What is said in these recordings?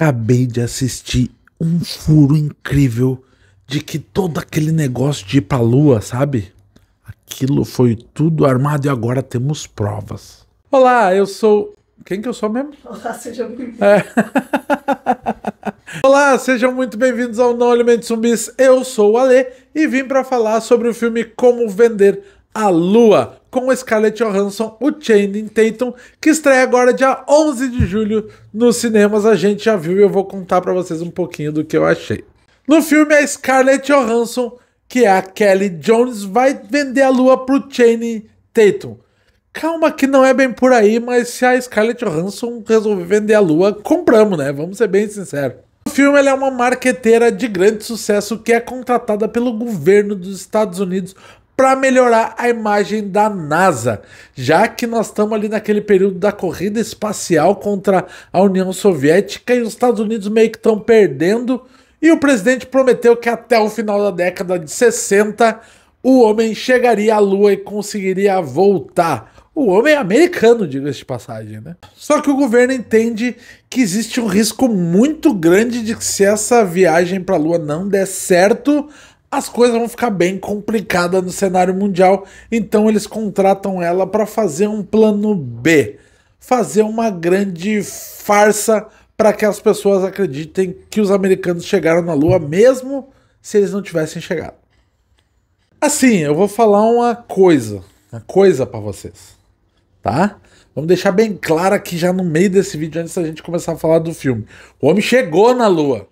acabei de assistir um furo incrível de que todo aquele negócio de ir pra lua, sabe? Aquilo foi tudo armado e agora temos provas. Olá, eu sou. Quem que eu sou mesmo? Olá, seja bem-vindo. É. Olá, sejam muito bem-vindos ao Não Alimentos Zumbis. Eu sou o Ale e vim para falar sobre o filme Como Vender a Lua, com Scarlett Johansson, o Channing Tatum, que estreia agora dia 11 de julho nos cinemas. A gente já viu e eu vou contar para vocês um pouquinho do que eu achei. No filme, a Scarlett Johansson, que é a Kelly Jones, vai vender a Lua pro Channing Tatum. Calma que não é bem por aí, mas se a Scarlett Johansson resolver vender a Lua, compramos, né? Vamos ser bem sinceros. No filme, ela é uma marqueteira de grande sucesso que é contratada pelo governo dos Estados Unidos para melhorar a imagem da NASA, já que nós estamos ali naquele período da corrida espacial contra a União Soviética e os Estados Unidos meio que estão perdendo. E o presidente prometeu que até o final da década de 60 o homem chegaria à Lua e conseguiria voltar. O homem é americano, diga-se de passagem, né? Só que o governo entende que existe um risco muito grande de que se essa viagem para a Lua não der certo, as coisas vão ficar bem complicadas no cenário mundial, então eles contratam ela para fazer um plano B, fazer uma grande farsa para que as pessoas acreditem que os americanos chegaram na Lua mesmo se eles não tivessem chegado. Assim, eu vou falar uma coisa, uma coisa para vocês, tá? Vamos deixar bem claro aqui já no meio desse vídeo antes da gente começar a falar do filme. O homem chegou na Lua.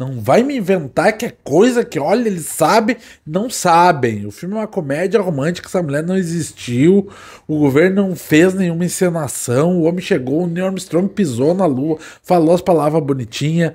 Não vai me inventar que é coisa que, olha, eles sabem, não sabem. O filme é uma comédia romântica, essa mulher não existiu, o governo não fez nenhuma encenação, o homem chegou, o Neil Armstrong pisou na lua, falou as palavras bonitinhas.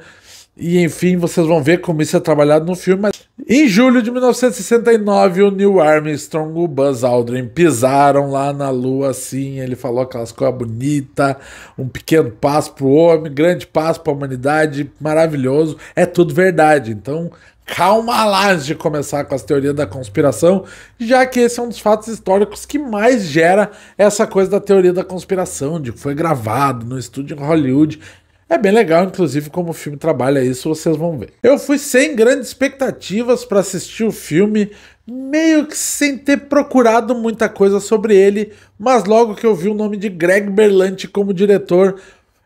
E enfim, vocês vão ver como isso é trabalhado no filme. Mas... Em julho de 1969, o Neil Armstrong e o Buzz Aldrin pisaram lá na lua assim. Ele falou aquelas coisas bonitas, um pequeno passo para o homem, grande passo para a humanidade, maravilhoso. É tudo verdade. Então, calma lá antes de começar com as teorias da conspiração, já que esse é um dos fatos históricos que mais gera essa coisa da teoria da conspiração, de que foi gravado no estúdio em Hollywood é bem legal, inclusive, como o filme trabalha isso, vocês vão ver. Eu fui sem grandes expectativas para assistir o filme, meio que sem ter procurado muita coisa sobre ele, mas logo que eu vi o nome de Greg Berlanti como diretor,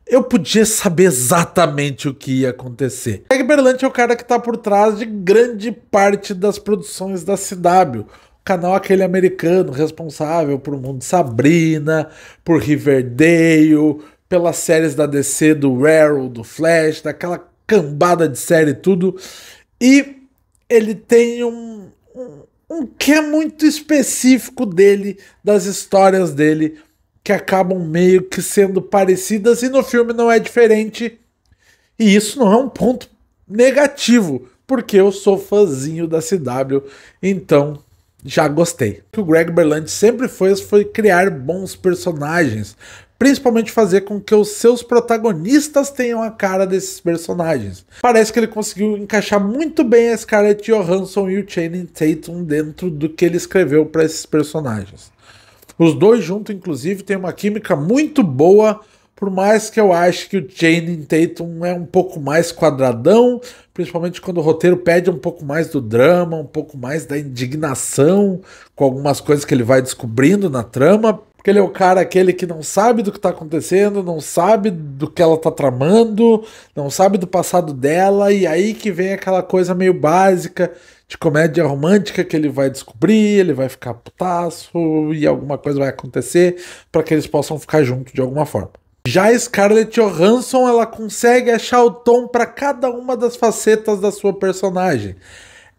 eu podia saber exatamente o que ia acontecer. Greg Berlanti é o cara que está por trás de grande parte das produções da CW, canal aquele americano responsável por o mundo Sabrina, por Riverdale, pelas séries da DC, do Arrow, do Flash, daquela cambada de série tudo. E ele tem um, um, um que é muito específico dele, das histórias dele, que acabam meio que sendo parecidas e no filme não é diferente. E isso não é um ponto negativo, porque eu sou fãzinho da CW, então já gostei. O que o Greg Berlanti sempre fez foi criar bons personagens, principalmente fazer com que os seus protagonistas tenham a cara desses personagens. Parece que ele conseguiu encaixar muito bem a Scarlett Johansson e o Channing Tatum dentro do que ele escreveu para esses personagens. Os dois juntos, inclusive, têm uma química muito boa, por mais que eu ache que o Channing Tatum é um pouco mais quadradão, principalmente quando o roteiro pede um pouco mais do drama, um pouco mais da indignação com algumas coisas que ele vai descobrindo na trama. Porque ele é o cara aquele que não sabe do que está acontecendo, não sabe do que ela está tramando, não sabe do passado dela, e aí que vem aquela coisa meio básica de comédia romântica que ele vai descobrir, ele vai ficar putaço e alguma coisa vai acontecer para que eles possam ficar juntos de alguma forma. Já Scarlett Johansson, ela consegue achar o tom para cada uma das facetas da sua personagem.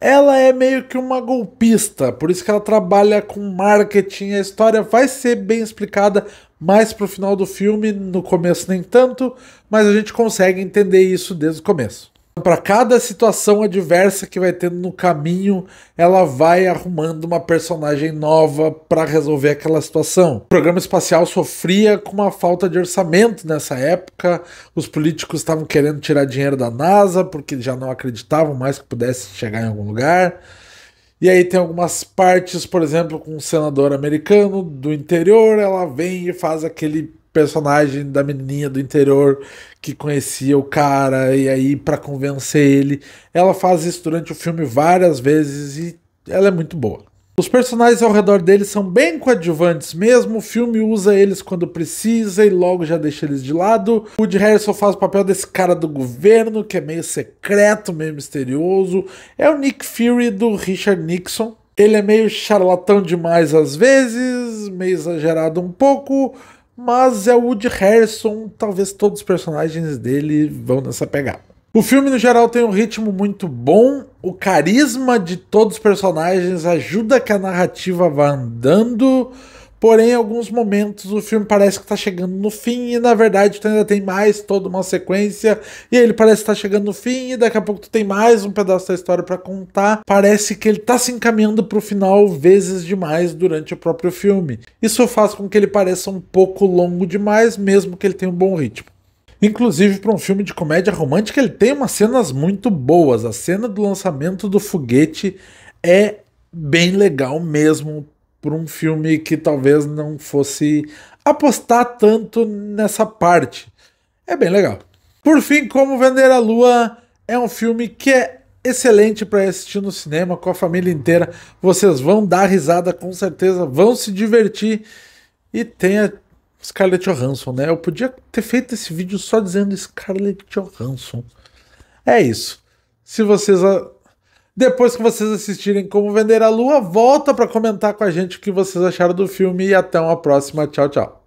Ela é meio que uma golpista, por isso que ela trabalha com marketing. A história vai ser bem explicada mais pro final do filme, no começo nem tanto, mas a gente consegue entender isso desde o começo para cada situação adversa que vai tendo no caminho, ela vai arrumando uma personagem nova para resolver aquela situação. O programa espacial sofria com uma falta de orçamento nessa época. Os políticos estavam querendo tirar dinheiro da NASA porque já não acreditavam mais que pudesse chegar em algum lugar. E aí tem algumas partes, por exemplo, com um senador americano do interior, ela vem e faz aquele personagem da menininha do interior que conhecia o cara e aí para convencer ele. Ela faz isso durante o filme várias vezes e ela é muito boa. Os personagens ao redor deles são bem coadjuvantes mesmo, o filme usa eles quando precisa e logo já deixa eles de lado. O Woody Harrison faz o papel desse cara do governo, que é meio secreto, meio misterioso. É o Nick Fury do Richard Nixon. Ele é meio charlatão demais às vezes, meio exagerado um pouco, mas é o Woody Harrison, talvez todos os personagens dele vão nessa pegada. O filme, no geral, tem um ritmo muito bom, o carisma de todos os personagens ajuda que a narrativa vá andando, Porém, em alguns momentos o filme parece que está chegando no fim e na verdade tu ainda tem mais toda uma sequência e ele parece estar tá chegando no fim e daqui a pouco tu tem mais um pedaço da história para contar. Parece que ele está se encaminhando para o final vezes demais durante o próprio filme. Isso faz com que ele pareça um pouco longo demais, mesmo que ele tenha um bom ritmo. Inclusive, para um filme de comédia romântica, ele tem umas cenas muito boas. A cena do lançamento do foguete é bem legal mesmo por um filme que talvez não fosse apostar tanto nessa parte. É bem legal. Por fim, Como Vender a Lua é um filme que é excelente para assistir no cinema com a família inteira. Vocês vão dar risada com certeza, vão se divertir e tem Scarlett Johansson, né? Eu podia ter feito esse vídeo só dizendo Scarlett Johansson. É isso. Se vocês depois que vocês assistirem Como Vender a Lua, volta para comentar com a gente o que vocês acharam do filme e até uma próxima. Tchau, tchau.